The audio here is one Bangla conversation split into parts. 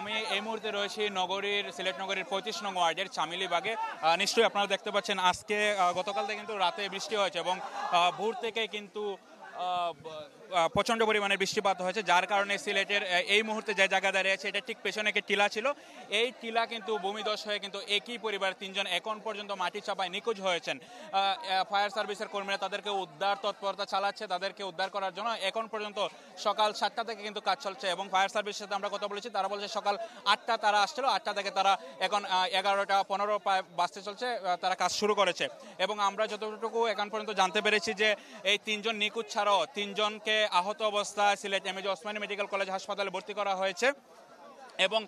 আমি এই মুহূর্তে রয়েছি নগরীর সিলেট নগরীর পঁচিশ নং ওয়ার্ডের চামিলিবাগে নিশ্চয়ই আপনারা দেখতে পাচ্ছেন আজকে গতকাল থেকে কিন্তু রাতে বৃষ্টি হয়েছে এবং ভোর থেকে কিন্তু প্রচণ্ড পরিমাণে বৃষ্টিপাত হয়েছে যার কারণে সিলেটের এই মুহূর্তে যে জায়গা দাঁড়িয়ে আছে এটা ঠিক পেছনে একটি টিলা ছিল এই টিলা কিন্তু ভূমিদস হয়ে কিন্তু একই পরিবার তিনজন এখন পর্যন্ত মাটি চাপায় নিখোঁজ হয়েছেন ফায়ার সার্ভিসের কর্মীরা তাদেরকে উদ্ধার তৎপরতা চালাচ্ছে তাদেরকে উদ্ধার করার জন্য এখন পর্যন্ত সকাল সাতটা থেকে কিন্তু কাজ চলছে এবং ফায়ার সার্ভিসের সাথে আমরা কথা বলেছি তারা বলছে সকাল আটটা তারা আসছিল আটটা থেকে তারা এখন এগারোটা পনেরো বাঁচতে চলছে তারা কাজ শুরু করেছে এবং আমরা যতটুকু এখন পর্যন্ত জানতে পেরেছি যে এই তিনজন নিখোঁজ ছাড়াও তিনজনকে আহত অবস্থায় Sylhet A G Osmani medical college হাসপাতালে ভর্তি করা হয়েছে এবং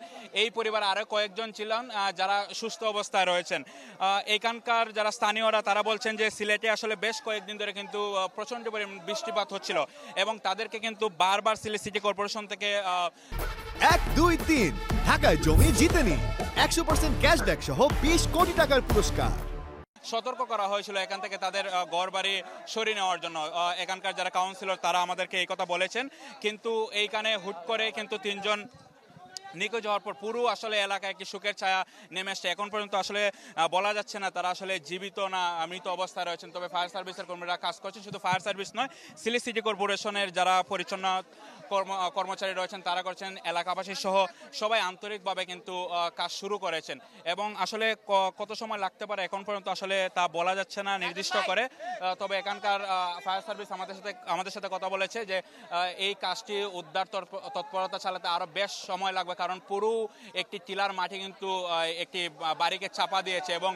এই পরিবার আরও কয়েকজন ছিলেন যারা সুস্থ অবস্থায় রয়েছেন এখানকার যারা স্থানীয়রা তারা বলছেন যে সিলেটে আসলে বেশ কয়েকদিন ধরে কিন্তু প্রচণ্ড পরিমাণ বৃষ্টিপাত হচ্ছিল এবং তাদেরকে কিন্তু বারবার সিলেট সিটি কর্পোরেশন থেকে এক দুই তিন ঢাকায় জমি জিতেনি একশো পার্সেন্ট ক্যাশব্যাক সহ বিশ কোটি টাকার পুরস্কার সতর্ক করা হয়েছিল এখান থেকে তাদের গড় বাড়ি সরিয়ে নেওয়ার জন্য এখানকার যারা কাউন্সিলর তারা আমাদেরকে এই কথা বলেছেন কিন্তু এইখানে হুট করে কিন্তু তিনজন নিখোঁজ হওয়ার পর পুরো আসলে এলাকায় একটি শোকের ছায়া নেমে আসছে এখন পর্যন্ত আসলে বলা যাচ্ছে না তারা আসলে জীবিত না মৃত অবস্থায় রয়েছেন তবে ফায়ার সার্ভিসের কর্মীরা কাজ করছেন শুধু ফায়ার সার্ভিস নয় সিলি সিটি কর্পোরেশনের যারা পরিচ্ছন্ন কর্ম কর্মচারী রয়েছেন তারা করছেন এলাকাবাসী সহ সবাই আন্তরিকভাবে কিন্তু কাজ শুরু করেছেন এবং আসলে কত সময় লাগতে পারে এখন পর্যন্ত আসলে তা বলা যাচ্ছে না নির্দিষ্ট করে তবে এখানকার ফায়ার সার্ভিস আমাদের সাথে আমাদের সাথে কথা বলেছে যে এই কাজটি উদ্ধার তৎপরতা চালাতে আরও বেশ সময় লাগবে কারণ পুরো একটি টিলার মাটি কিন্তু একটি বাড়িকে চাপা দিয়েছে এবং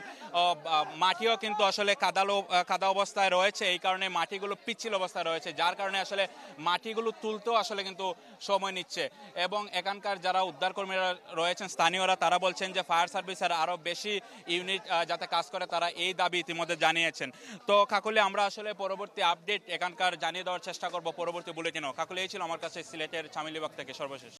মাটিও কিন্তু আসলে কাদালো কাদা অবস্থায় রয়েছে এই কারণে মাটিগুলো পিচ্ছিল অবস্থায় রয়েছে যার কারণে আসলে মাটিগুলো তুলতেও আসলে কিন্তু সময় নিচ্ছে এবং এখানকার যারা উদ্ধারকর্মীরা রয়েছেন স্থানীয়রা তারা বলছেন যে ফায়ার সার্ভিসের আরও বেশি ইউনিট যাতে কাজ করে তারা এই দাবি ইতিমধ্যে জানিয়েছেন তো কাকুলি আমরা আসলে পরবর্তী আপডেট এখানকার জানিয়ে দেওয়ার চেষ্টা করব পরবর্তী বুলেটিনও কাকুলি এই ছিল আমার কাছে সিলেটের চামিলিবাগ থেকে সর্বশেষ